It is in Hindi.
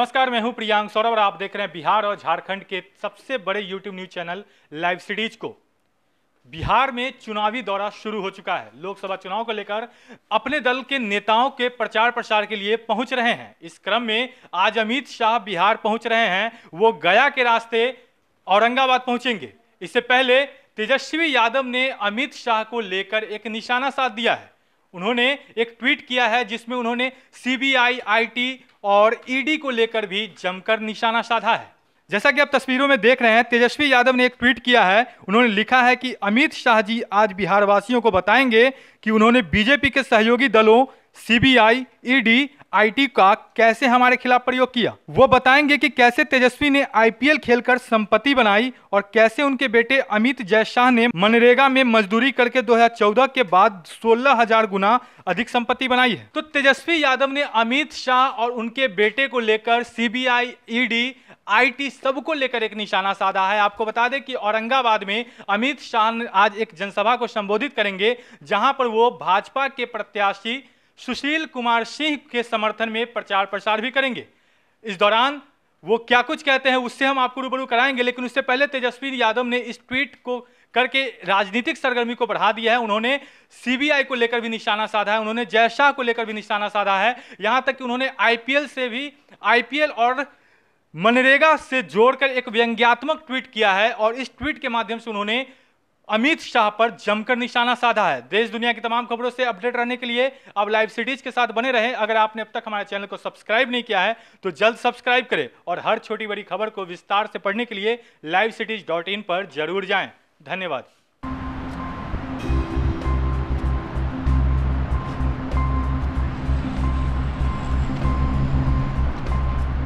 नमस्कार मैं हूं प्रियांक सौरभ और आप देख रहे हैं बिहार और झारखंड के सबसे बड़े YouTube news channel live series को बिहार में चुनावी दौरा शुरू हो चुका है लोकसभा चुनाव को लेकर अपने दल के नेताओं के प्रचार प्रसार के लिए पहुंच रहे हैं इस क्रम में आज अमित शाह बिहार पहुंच रहे हैं वो गया के रास्ते औरंगाबाद पहुंचेंगे इससे पहले तेजस्वी यादव ने अमित शाह को लेकर एक निशाना साध दिया है उन्होंने एक ट्वीट किया है जिसमें उन्होंने सीबीआई आईटी और ईडी e को लेकर भी जमकर निशाना साधा है जैसा कि आप तस्वीरों में देख रहे हैं तेजस्वी यादव ने एक ट्वीट किया है उन्होंने लिखा है कि अमित शाह जी आज बिहार वासियों को बताएंगे कि उन्होंने बीजेपी के सहयोगी दलों सीबीआई ईडी आईटी का कैसे हमारे खिलाफ प्रयोग किया वो बताएंगे कि कैसे तेजस्वी ने आईपीएल खेलकर संपत्ति बनाई और कैसे उनके बेटे अमित जयशाह ने मनरेगा में मजदूरी करके 2014 के बाद सोलह हजार गुना अधिक संपत्ति बनाई है तो तेजस्वी यादव ने अमित शाह और उनके बेटे को लेकर सीबीआई ईडी आईटी सबको लेकर एक निशाना साधा है आपको बता दें कि औरंगाबाद में अमित शाह आज एक जनसभा को संबोधित करेंगे जहां पर वो भाजपा के प्रत्याशी सुशील कुमार सिंह के समर्थन में प्रचार प्रसार भी करेंगे इस दौरान वो क्या कुछ कहते हैं उससे हम आपको रूबरू कराएंगे लेकिन उससे पहले तेजस्वी यादव ने इस ट्वीट को करके राजनीतिक सरगर्मी को बढ़ा दिया है उन्होंने सीबीआई को लेकर भी निशाना साधा है उन्होंने जय शाह को लेकर भी निशाना साधा है यहाँ तक कि उन्होंने आईपीएल से भी आईपीएल और मनरेगा से जोड़कर एक व्यंग्यात्मक ट्वीट किया है और इस ट्वीट के माध्यम से उन्होंने अमित शाह पर जमकर निशाना साधा है देश दुनिया की तमाम खबरों से अपडेट रहने के लिए अब लाइव सिटीज के साथ बने रहें अगर आपने अब तक हमारे चैनल को सब्सक्राइब नहीं किया है तो जल्द सब्सक्राइब करें और हर छोटी बड़ी खबर को विस्तार से पढ़ने के लिए लाइव पर जरूर जाएं धन्यवाद